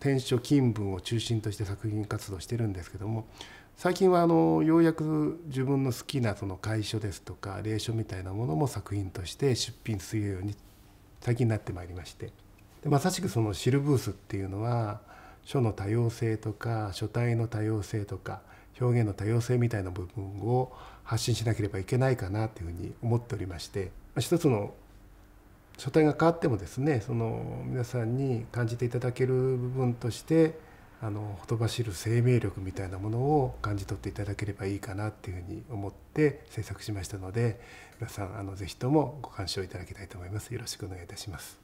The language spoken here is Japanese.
天書金文を中心として作品活動してるんですけども最近はあのようやく自分の好きなその楷書ですとか霊書みたいなものも作品として出品するように最近になってまいりましてでまさしくそのシルブースっていうのは書の多様性とか書体の多様性とか表現の多様性みたいな部分を発信しなければいけないかなというふうに思っておりまして一つの書体が変わってもですねその皆さんに感じていただける部分としてあのほとばしる生命力みたいなものを感じ取っていただければいいかなっていうふうに思って制作しましたので皆さんあのぜひともご鑑賞いただきたいと思います。よろしくお願いいたします。